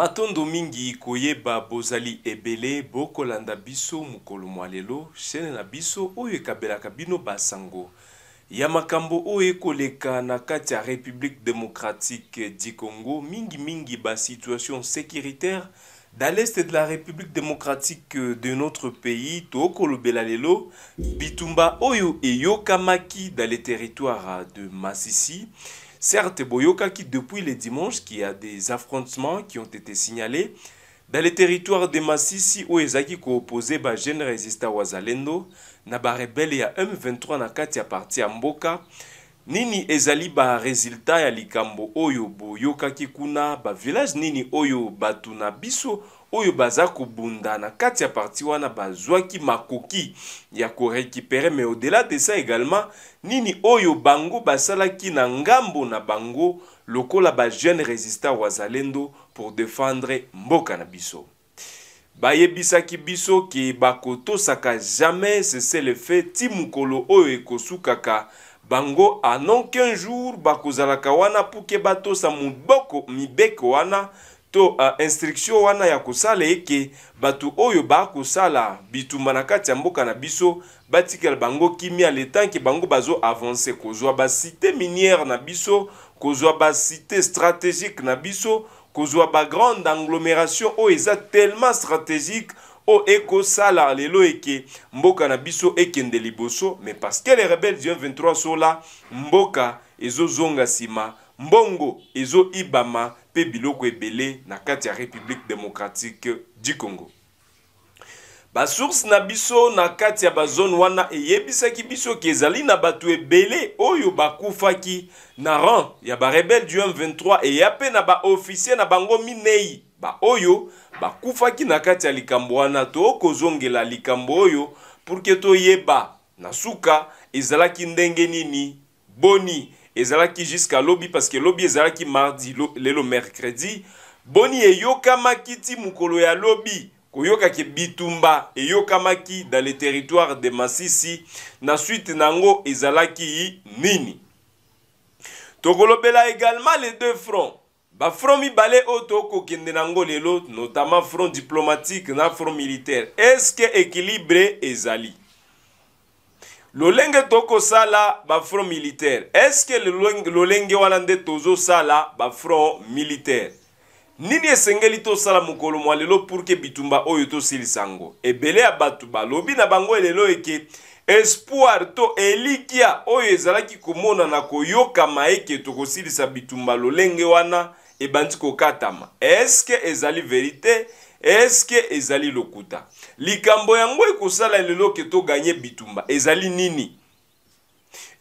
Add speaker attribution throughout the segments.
Speaker 1: matondo mingi koyeba bozali ebele bokolanda biso mokolo mwa lelo chaîne na biso oyo ekabelaka bino basango ya makambo oyo ekoleka na kati ya république démocratique du congo mingimingi basituation sécuritaire dans l'est de la république démocratique de notre pays tokolobela lelo bitumba oyo eyokamaki dans le territoire de masisi Certes, depuis le dimanche, qu'il y a des affrontements qui ont été signalés dans les territoires de Massisi où Ezaki opposé ba jeune résistant Wazalendo, na ba rebelle M23 na kati parti à Mboka, nini ezali ba résultat ya likambo oyo boyoka kuna ba village nini oyo batuna biso oyo baza kobunda na kati ya parti wana bazwaki makoki ya korécupere mais au-delà de ça également nini oyo bango basalaki na ngambo na bango lokola bajeune résistant wazalendo pour défendre mboka na biso bayebisaki biso ke bakotosaka jamais cese le fait ti mokolo oyo ekosukaka bango anon 15 jour bakozalaka wana mpo ke batosa mibeko wana to uh, instruction wana ya kosala eke bato oyo bakosala bitumba na kati ya mboka na biso batikela bango kimia letanke bango bazoavance kozwa basite minière na biso kozwa basite stratégique na biso kozwa bagrande agglomération oyo eza tellement stratégique oyo ekosala lelo eke mboka na biso ekende liboso mais parce que les rebelles du 23 sola mboka ezozonga nsima mbongo ezoyibama mpe biloko ebele na kati ya république démocratique du congo basource na biso na kati ya bazone wana eyebisaki biso ke ezali na bato ebele oyo bakufaki na rang ya barebele du m23 eya mpe na baofisier na bango minei baoyo bakufaki na kati ya likambo wana tokozongela likambo oyo pour ke toyeba na suka ezalaki ndenge nini boni ezalaki jusqu'à lobi parceke lobi ezalaki mardi lelo mercredi boni eyokamaki ti mokolo ya lobi koyokaki bitumba eyokamaki dans le territoire de masisi na suite na yango ezalaki nini tokolobela également les deux fronts bafront mibale oyo tokokende nango lelo notamment front diplomatique na front militaire estce équilibre ezali lolenge tokosala bafront militaire eske lolenge wana nde tozosala bafront militaire nini esengeli tosala mokolo mwa lelo pour ke bitumba oyo tosilisa yango ebele ya bato balobi na bango elelo eke espoir to elikya oyo ezalaki komonana koyokama eke tokosilisa bitumba lolenge wana ebandi kokatama eske ezali verite eske ezali lokuta likambo yango ekosala lelo ke toganye bitumba ezali nini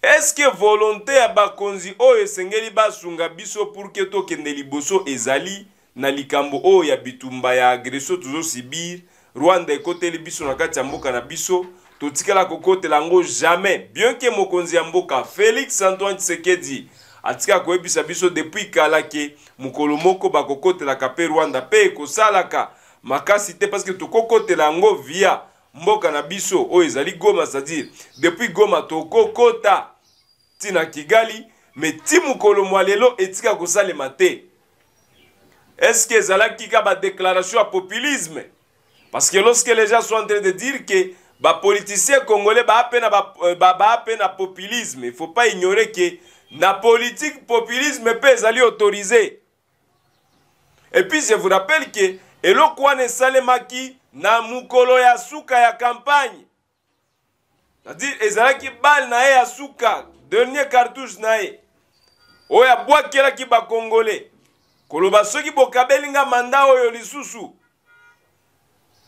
Speaker 1: eske volonté ya bakonzi oyo esengeli basunga biso pour ke tokende liboso ezali na likambo oyo ya bitumba ya agresio tozosibir rwanda ekoteli biso na kati ya mboka na biso totikala kokotela yango jamais bien ke mokonzi ya mboka félix antoine tshisekedi atikaka koyebisa biso depuis kala ke mokolo moko bakokotelaka mpe rwanda mpe ekosalaka makasi te parceke tokokotela yango via mboka na biso oyo ezali goma c'est-à-dire depuis goma tokokota ntina kigali me ti mokolo mwa lelo etika kosalema te estce ezalaki ka badéclaration ya populisme parce que lorsque les gens sont en train de dire que bapoliticien congolais baa mpe euh, na populisme il faut pas ignorer que na politique populisme mpe ezali autorise epuis je vous rappelle ke eloko wana esalemaki na mokolo ya suka ya campagne cestadire ezalaki bale na ye ya suka dernier cartouche na ye oyo abwakelaki bakongole koloba soki bokabeli nga manda oyo lisusu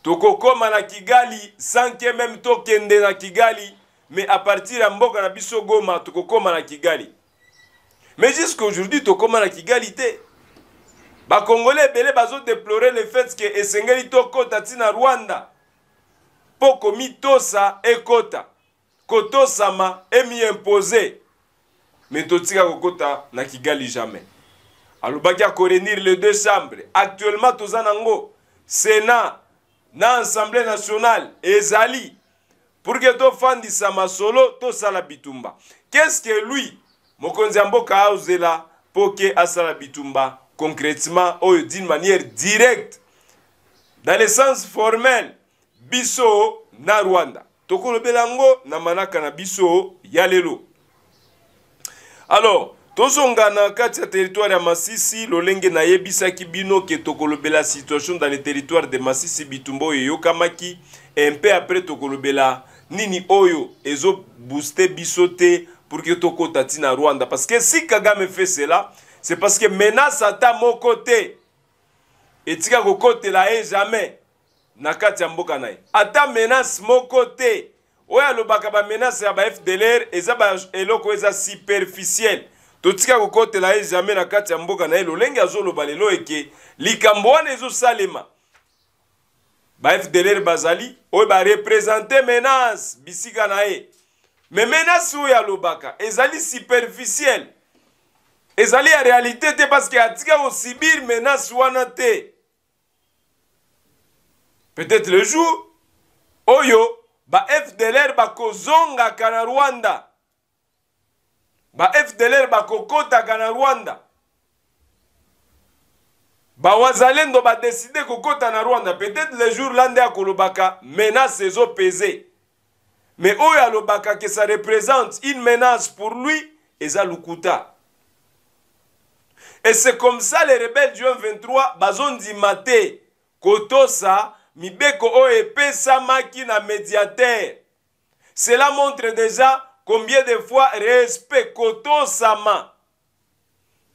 Speaker 1: tokokóma na kigali sanke meme tokende na kigali me apartir ya mboka na biso goma tokokóma na kigali mais jusqu'à aujourd'hui tokomana kigali te bakongole ebele bazodeplore le fait ke esengeli tokɔta ntina rwanda mpo komitosa ekɔta kotosama emiimpose me totika kokɔta na kigali jamais alobaki akorenir le deux chambre actuellement toza nango sénat na assemblée nationale ezali pour ke tofandisa masolo tosala bitumba qu'est ce que lui mokonzi ya mboka azela mpo ke asala bitumba concrètement oyo d'une manière directe dans le sens formel biso na rwanda tokolobela yango na manaka na biso ya lelo alors tozonga na kati ya territoire ya masisi lolenge nayebisaki bino ke tokolobela situation dans le territoire de masisi bitumba oyo eyokamaki mpe apres tokolobela nini oyo ezobooste biso te pour que tokota ntina rwanda parce que si kagame fait cela c'est parce que menace ata moko te etika kokotela ye jamais na kati ya mboka na ye ata menace moko te oyo alobaka bamenace ya bafdlr eza eloko eza superficielle totika kokotela ye jamais na kati ya mboka na ye lolenge azoloba lelo eke likambo wana ezosalema bafdlr bazali oyo barepresente menace bisika na ye me menace oyo alobaka ezali superficielle ezali ya réalité te parce que atika kosibir menace wana te peut-être le jour oyo bafdlr bakozongaka na rwanda bafdlr bakokotaka na rwanda bawazalendo badeside kokɔta na rwanda peut-être le jour la nde akolobaka menace ezopese mais oyo alobaka ke ça représente une menace pour lui eza lukuta et c'est comme ça les rebelles du 23 bazondima te kotosa mibeko oyo epesamaki na médiateur cela montre déjà combien de fois respect kotosama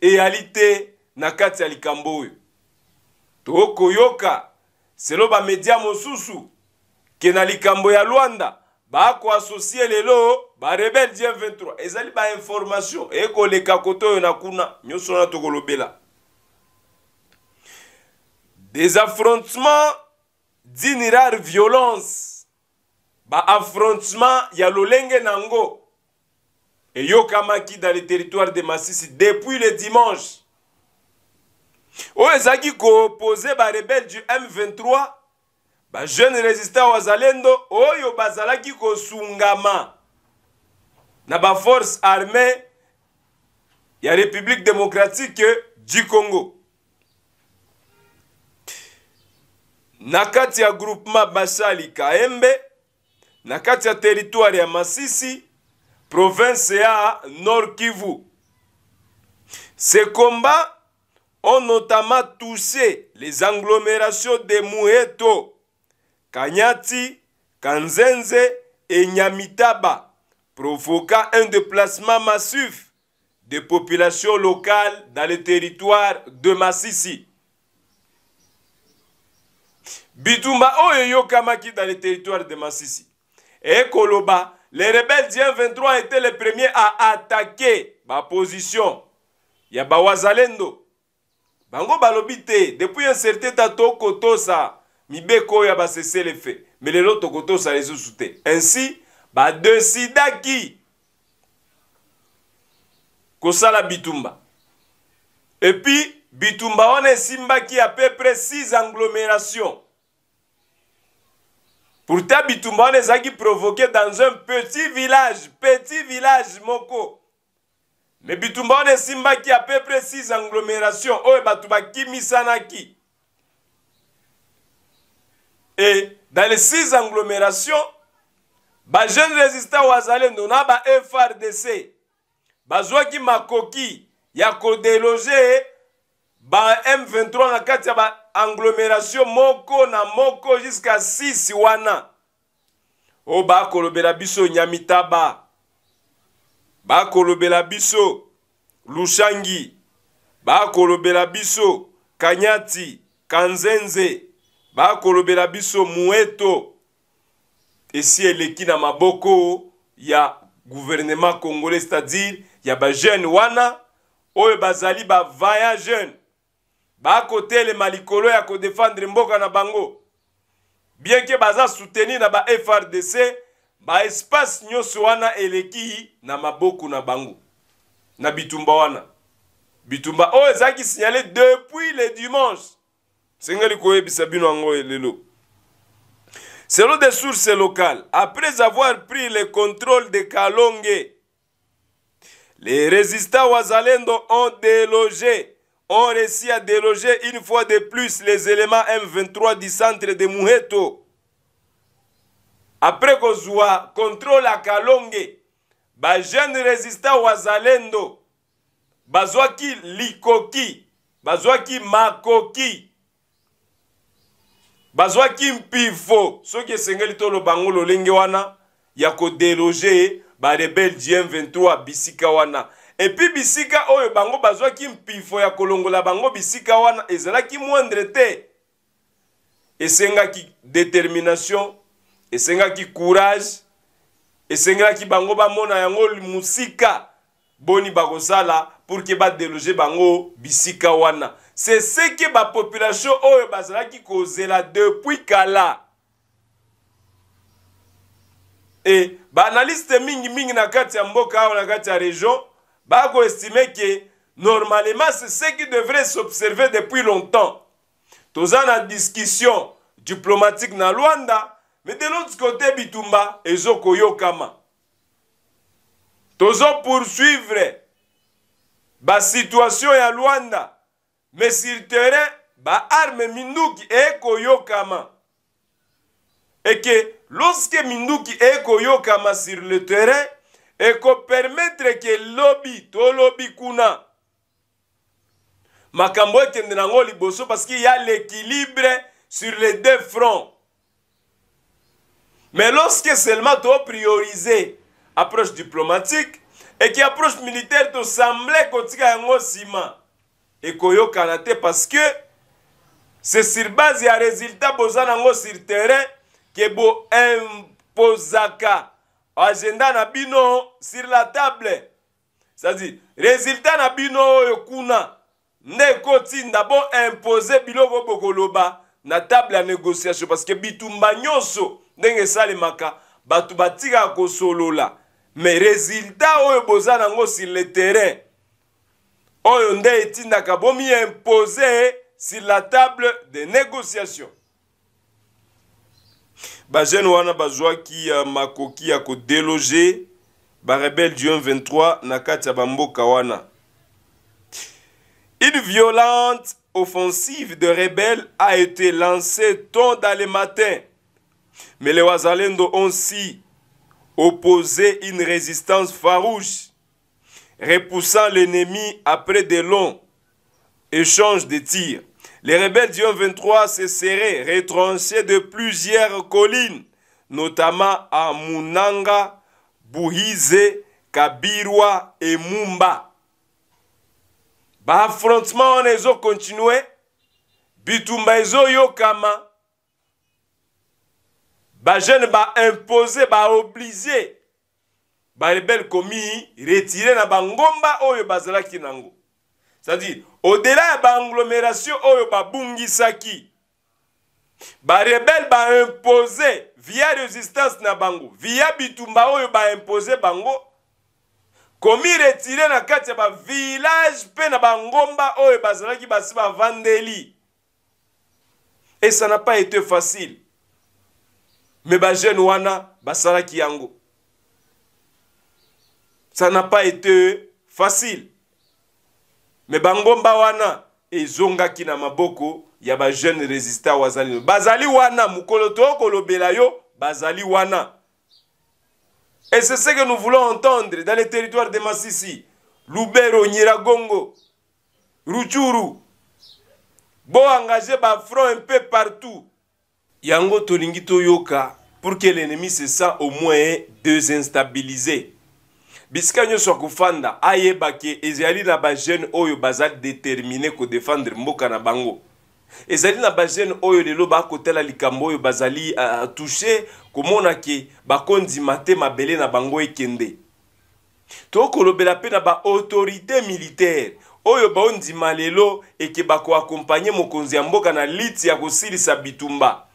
Speaker 1: eyali te na kati ya likambo oyo tokoyoka selo bamedia mosusu ke na likambo ya lwanda bakoasosie lelo barebele di m23 ezali bainformation ekoleka kote oyo na kuna nyonso wana tokolobela des affrontements dune rare violence baaffrontement ya lolenge nango eyokamaki dans le territoire de masisi depuis le dimanche oyo ezalaki koopose barebele du m23 bajeune résistant wazalendo oyo bazalaki kosungama na baforce armée ya république démocratique du congo na kati ya groupement basali kaembe na kati ya territoire ya masisi province ya nord kivu ce combat ont notamment touché les agglomérations de muheto Kanyati, Kanzenze et Nyamitaba provoqua un déplacement massif des populations locales dans le territoire de Massissi. bitumba oyo eyokamaki dans le territoire de masisi ekoloba le rebelle du 23 était le premier à attaquer baposition ya bawazalendo bango balobi te depuis un certain temps tokotosa mibeko oyo ya basesele fe me lelo tokotosa lisusu te ainsi badesidaki kosala bitumba epuis bitumba wana esimbaki à peu près 6 agglomérations pourtant bitumba wana ezalaki provoke dans un petit village petit village moko me bitumba wana esimbaki à peu près 6 agglomérations oyo bato bakimisanaki et dans les six agglomérations bajeune résistant wazalendo na ba frdc bazwaki makoki ya kodeloge ba m23 na kati ya baanglomération moko na moko jusqu'à 6 wana oyo bakolobela biso nyamitaba bakolobela biso lushangi bakolobela biso kanyati kanzenze bakolobela biso mueto esi eleki na maboko ya gouvernement congolais c'est-à-dire ya bajeune wana oyo bazali bavaya jeune bakotelema likolo ya kodefendre mboka na bango bien ke baza soutenir na ba frdc baespace nyonso wana eleki na maboko na bango na bitumba wana bitumba oyo ezalaki signale depuis le dimanche selon des sources locales après avoir pris le contrôle de kalonge les résistants wazalendo ont délogé ont réussi à déloger une fois de plus les éléments M23 du centre de Muheto. Après le contrôle à Kalonge, jeunes jeune ont wazalendo bazouaki likoki, bazouaki makoki bazwaki mpifo soki esengeli toloba ngo lolenge wana ya kodeloge barebele gm23 bisika wana epi bisika oyo bango bazwaki mpifo ya kolongola bango bisika wana ezalaki moindre te esengaki détermination esengaki courage esengelaki bango bamona yango mosika boni bakosala pour ke badeloge bango bisika wana c'est ce que bapopulation oyo oh, bazalaki kozela depuis kala e baanalyste mingimingi na kati ya mboka awa na kati ya région bakoestime ke normalement c'est ce qui devrait s'observer depuis longtemps toza na discussion diplomatique na lwanda mais de l'autre côté bitumba ezokoyokama tozopoursuivre basituation ya lwanda me sur terrain baarme minduki ekoyokama eke loske minduki ekoyokama sur le terrain ekopermetre ke lobi tolobi kuna makambo ekende nango liboso parceke ya l'équilibre sur les deux fronts mais loske seulement topriorize approche diplomatique eke approche militaire tosemble kotika yango nsima ekoyokana te parce que c'est sur base ya résultat boza nango sur terrain ke boimpozaka agenda na bino sur la table c'est-à-dire résultat na bino oyo kuna nde ekotinda bo impose biloko bokoloba na table ya négociation parce que bitumba nyonso ndenge esalemaka bato batikaka kosolola mais résultat oyo boza nango sur le terrain oyo nde etindaka bomiimpose sur la table de négociation bajeune wana bazwaki uh, makoki ya kodeloge barebele du 23 na kati ya bamboka wana une violente offensive de rebelles a été lancée tôt dans le matin mais les wazalendo ont si opposé une résistance farouche repoussant l'ennemi après de longs échanges de tirs. Les rebelles du 23 se seraient retranchés de plusieurs collines, notamment à Munanga, Buhize, Kabirwa et Mumba. L'affrontement affrontement on continué, bitumba yokama, je jeune pas imposé, bah obligé barebele komi retire na bangomba oyo bazalaki nango c'est-à-dire odela ya baanglomération oyo babungisaki barebele baimpose via résistance na bango via bitumba oyo baimpose bango komi retire na kati ya bavillage mpe na bangomba oyo bazalaki basi bavandeli et ça n'a pas été facile me bajeune wana basalaki yango ça n'a pas été facile mais bangomba wana Zonga Kinamaboko maboko ya jeunes résistant wazali bazali wana Mukoloto lo belayo, bazali wana et c'est ce que nous voulons entendre dans les territoires de Massissi, Lubero, Niragongo, Ruchuru. Bon engager un front un peu partout. Yango Tolingito Yoka pour que l'ennemi se sente au moins désinstabilisé. bisika nyonso ya kofanda ayebaki ezali na bajeune oyo baza determine kodefendre mboka na bango ezali na bajeune oyo lelo bakotala likambo oyo bazali uh, touche komona ke bakondima te mabele na bango ekende tokolobela mpe na baautorité militaire oyo baondima lelo eke bakoakompanye mokonzi ya mboka na liti ya kosilisa bitumba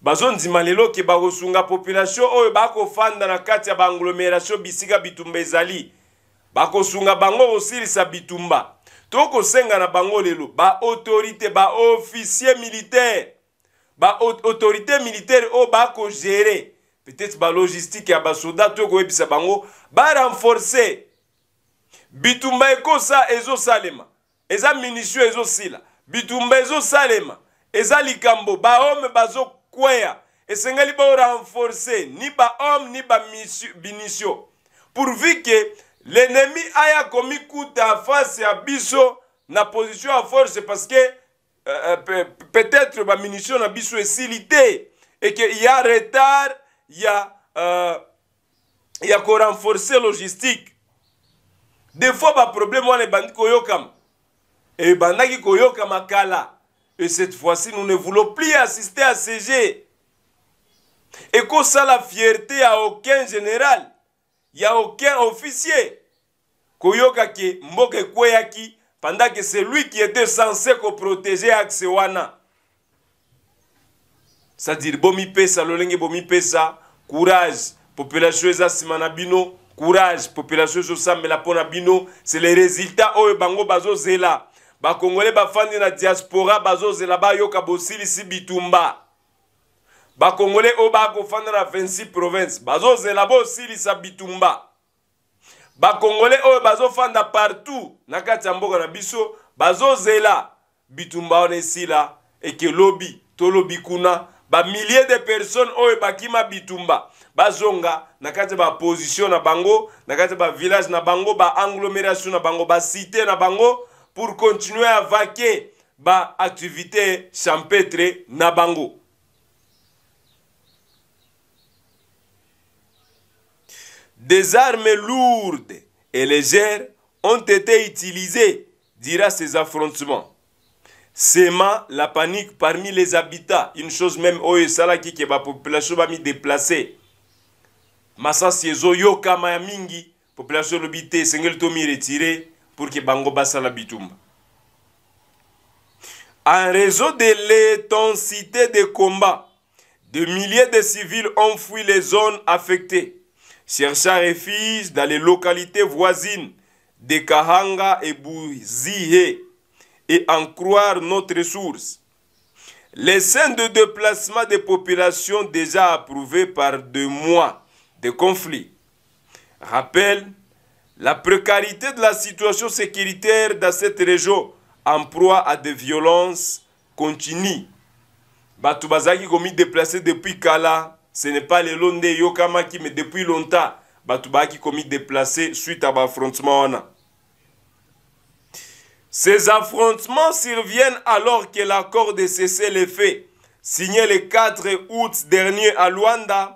Speaker 1: bazondima lelo ke bakosunga populatio oyo bakofanda na kati ya baanglomeration bisika bitumba ezali bakosunga bango kosilisa bitumba tokosenga na bango lelo baautorité baofficier militaire baautorité militaire oyo bakogere peut-être balogistique ya basoda to koyebisa bango barenforce bitumba ekosa ezosalema eza minitio ezosila bitumba ezosalema eza likambo bahome bazo kweya esengeli borenforce ni bahomme ni baminisio pourvu ke l'ennemi aya komikuta face ya biso na position ya force parce que euh, euh peut-être baminisio na biso esili te eke ya retard ya euh, ya korenforce logistique des fois baproblème wana ebandi koyokama ebandaki koyokama kala Et cette fois-ci, nous ne voulons plus assister à ces jets. Et que ça, la fierté a aucun général, il n'y a aucun officier. Koyoka pendant que c'est lui qui était censé protéger Axewana. C'est-à-dire, bomi pesa, lolenge bomi pesa, courage, population ça Simanabino, courage, population ça samela résultat c'est les résultats, oyo bango bakongole bafandi na diaspora bazozela bayoka bosilisi bitumba bakongole oyo bakofanda na 26 province bazozela bosilisa bitumba bakongole oyo bazofanda partout na kati ya mboka na biso bazozela bitumba wana esila ekelobi tolobi kuna bamillier de personnes oyo bakima bitumba bazonga na kati ya baposition na bango na kati ya bavillage na bango baanglomération na bango basite na bango pour continuer à vaquer baactivité champetre na bango des armes lourdes et légères ont été utilisées, dira ces affrontements. Séma la panique parmi les habitats, une chose même oyo esalaki ke bapopulation bamideplace masasi ezoyokama ya mingi population elobi te esengeli tomi retire pour bango basala en raison de l'intensité des combats de milliers de civils ont fui les zones affectées cherchant refuge dans les localités voisines de Kahanga et Bouzihé et en croire notre source. Les scènes de déplacement des populations déjà approuvées par deux mois de conflit rappellent la précarité de la situation sécuritaire dans cette région en proie à des violences continues. Batubazaki commis déplacé depuis Kala, ce n'est pas long de yokamaki mais depuis longtemps batubaki commis déplacé suite à l'affrontement. Ces affrontements surviennent alors que l'accord de cesser les faits signé le 4 août dernier à Luanda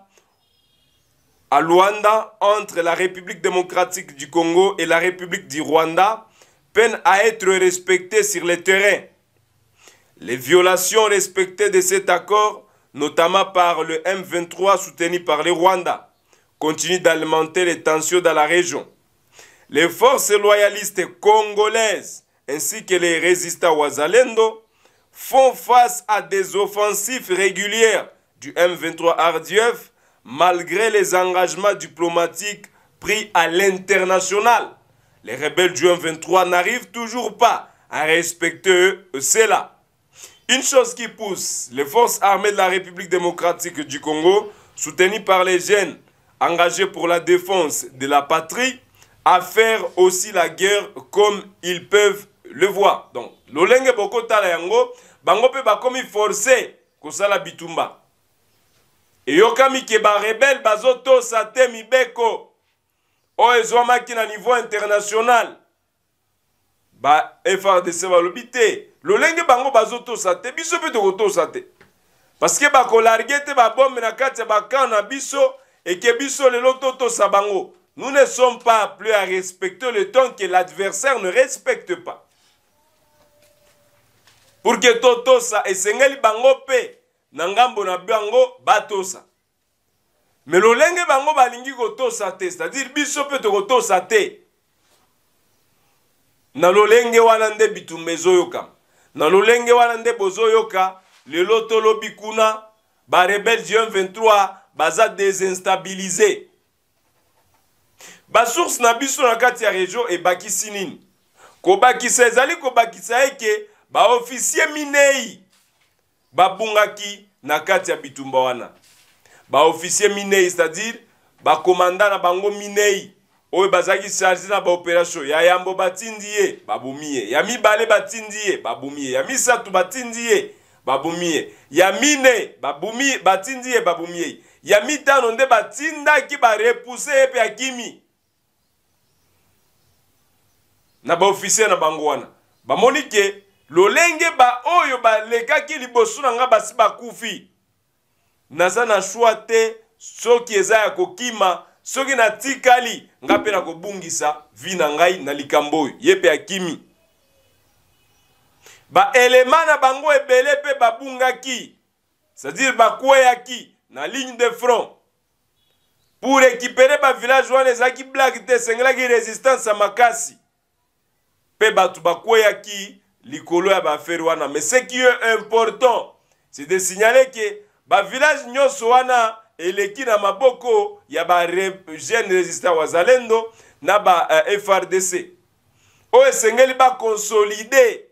Speaker 1: à Luanda entre la République démocratique du Congo et la République du Rwanda peine à être respectée sur le terrain. Les violations respectées de cet accord, notamment par le M23 soutenu par le Rwanda, continuent d'alimenter les tensions dans la région. Les forces loyalistes congolaises ainsi que les résistants Wazalendo font face à des offensives régulières du M23 RDF malgré les engagements diplomatiques pris à l'international. Les rebelles du 1-23 n'arrivent toujours pas à respecter euh, cela. Une chose qui pousse les forces armées de la République démocratique du Congo, soutenues par les jeunes engagés pour la défense de la patrie, à faire aussi la guerre comme ils peuvent le voir. Donc, l'olenge bokota la bangope bakomi forcé eyokami ke barebele bazotosa te mibeko oyo ezwamaki na niveau international ba frdc balobi te lolenge bango bazotosa te biso mpe tokotosa te parceke bakolarge te babombe na kati ya bakamp na biso eke biso lelo totosa bango nous ne sommes pas plus à respecter le temps que l'adversaire ne respecte pas pour ke totosa esengeli bango mpe na ngambo na bango batosa me lolenge bango balingi kotosa te c'est-à-dire biso mpe tokotosa te na lolenge wana nde bitumba ezoyokama na lolenge wana nde bozoyoka lelo tolobi kuna barebele du 23 baza désinstabilise basource na biso na kati ya région ebakisi nini kobakisa ezali kobakisa eke baofisier minei babungaki na kati ya bitumba wana baofficier minei c'est-à-dire bakomanda na bango minei oyo bazalaki charge na baopération ya yambo batindi ye babumi ye ya mibale batindi ye babumi ye ya misato batindi ye babumi ye ya mine babumi batindi ye babumi ye ya mitano nde batindaki barepuse ye mpe akimi na baofficier na bango wana bamoni ke lolenge baoyo balekaki liboso na ngai basi bakufi naza na shwa te soki eza ya kokima soki natikali ngai mpe nakobungisa vi na ngai na likambo oyo ye mpe akimi baelema na bango ebele mpe babungaki c'est-à-dire bakweyaki na ligne de front pour récupérer bavillage wana ezalaki blake te esengelaki résistance ya makasi mpe bato bakweyaki likolo ya baafere wana mais ce qui est important c'est de signaler ke bavillage nyonso wana eleki na maboko ya bajeune résistant wazalendo na ba uh, eh, frdc oyo esengeli bakonsolide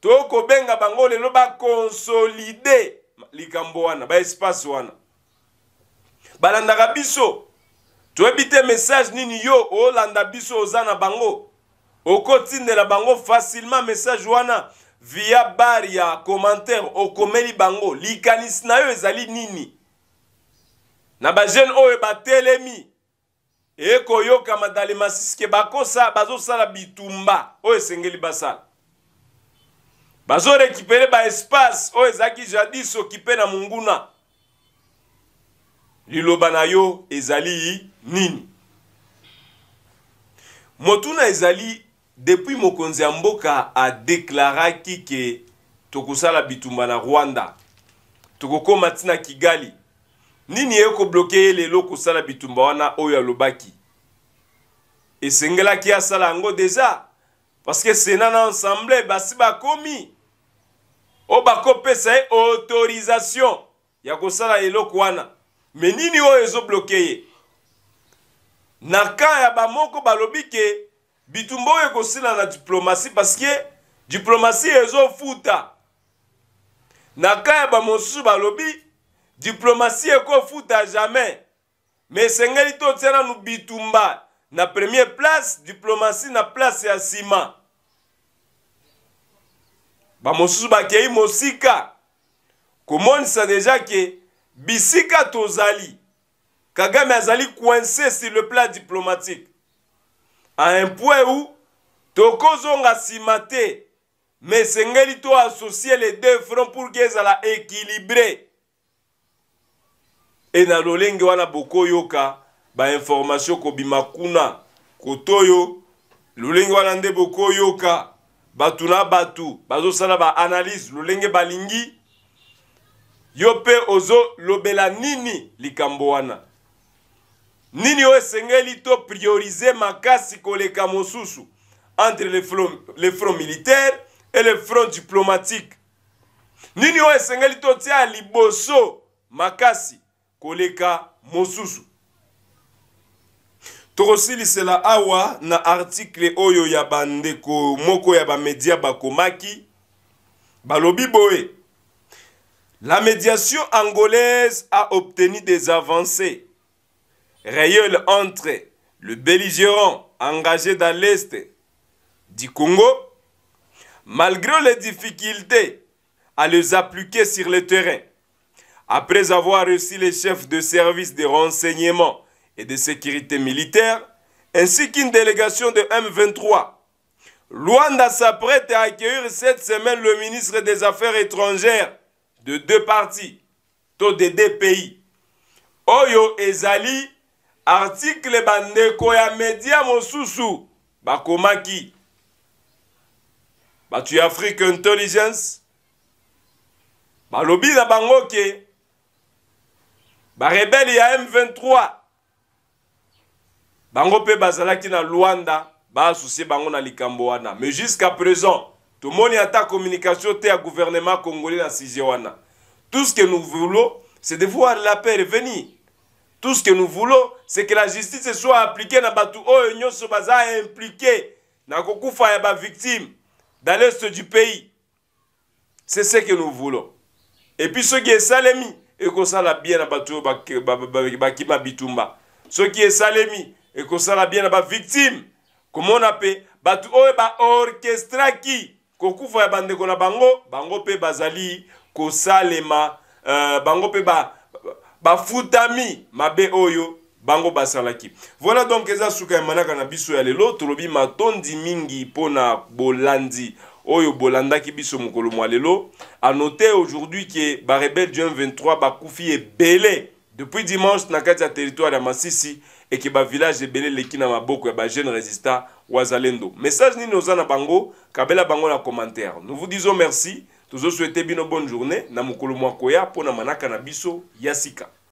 Speaker 1: tokobenga bango lelo bakonsolide likambo wana baespace wana balandaka biso toyebi te message nini yo olanda biso oza na bango okotindela bango facilement message wana via bar ya commentaire okomeli bango likanisi na yo ezali nini na bajeune oyo batelemi ekoyokama dalemasiske bakosa bazosala bitumba oyo esengeli basala bazorekipere baespace oyo ezalaki jadis okipe na monguna liloba na yo ezali nini motuna ezali depuis mokonzi ya mboka adeklaraki ke tokosala bitumba na rwanda tokokóma ntina kigali nini ekobloke ye lelo kosala bitumba wana oyo alobaki esengelaki asala yango deja parceke sena na ensemble basi bakomi oyo bakopesa ye autorisation ya kosala eloko wana me nini oyo ezobloke ye na kan ya bamoko balobi ke bitumba oyo ekosila na diplomasi parceke diplomasi ezofuta na ka ya bamosusu balobi diplomasi ekofuta jamais me esengeli totia nanu bitumba na premier place diplomasi na place ya nsima bamosusu bakei mosika komonisa deja ke bisika tozali kagame azali coincé sur le plan diplomatique a un point où tokozonga nsima te me esengeli to associe les deux fronts pour ke ezala équilibré e na lolenge wana bokoyoka bainformation kobima kuna kotoyo lolenge wana nde bokoyoka bato na bato bazosala baanalyse lolenge balingi yo mpe ozolobela nini likambo wana nini oyo esengeli topriorize makasi koleka mosusu entre le front, le front militaire et le front diplomatique nini oyo esengeli totia liboso makasi koleka mosusu tokosilisela awa na artikle oyo ya bandeko moko ya bamedia bakomaki balobi boye la médiation angolaise a obtenu des avancées rayole entre le belligérant engagé dans l'Est du Congo, malgré les difficultés à les appliquer sur le terrain. Après avoir reçu les chefs de service de renseignement et de sécurité militaire, ainsi qu'une délégation de M23, Luanda s'apprête à accueillir cette semaine le ministre des Affaires étrangères de deux parties, taux des deux pays. Oyo et Zali, artikle bandeko ya media mosusu bakomaki bato ya afrique intelligence balobi na bango ke barebele ya m23 bango mpe bazalaki na lwanda baasocie bango na likambo wana mais jusqu'à présent tomoni ata communication te ya gouvernement congolais na sujet wana tout ce que nous voulons c'est de voir la paix revenir Tout ce que nous voulons, c'est que la justice soit appliquée dans Batou Oyo oh, Nyoso Baza impliqué dans Kokoufa Yaba victime dans l'est du pays. C'est ce que nous voulons. Et puis ce qui est Salemi, et qu'on sala bien dans Batou Bakima Bitumba. Ce qui est Salemi, et qu'on sala bien dans victime. Comment on appelle Batou Oyo oh, Ba orchestra qui Kokoufa Yaba Ndeko Bango, Bango Pe Bazali, Kosalema, euh, Bango Pe Ba. bafutami mabe oyo bango basalaki voilà donc eza suka ya manaka na biso ya lelo tolobi matondi mingi pona bolandi oyo bolandaki biso mokolo mwa lelo noter aujourd'hui ke barebele du 23 bakufi Belé depuis dimanche na kati ya territoire ya masisi eke bavillage ebele eleki na maboko ya bajeune résistat wazalendo message nini oza na bango kabela bango na commentaire nous vous disons merci tozoswete bino bonne journée na mokolo mwakoya mpo na manaka na biso ya sika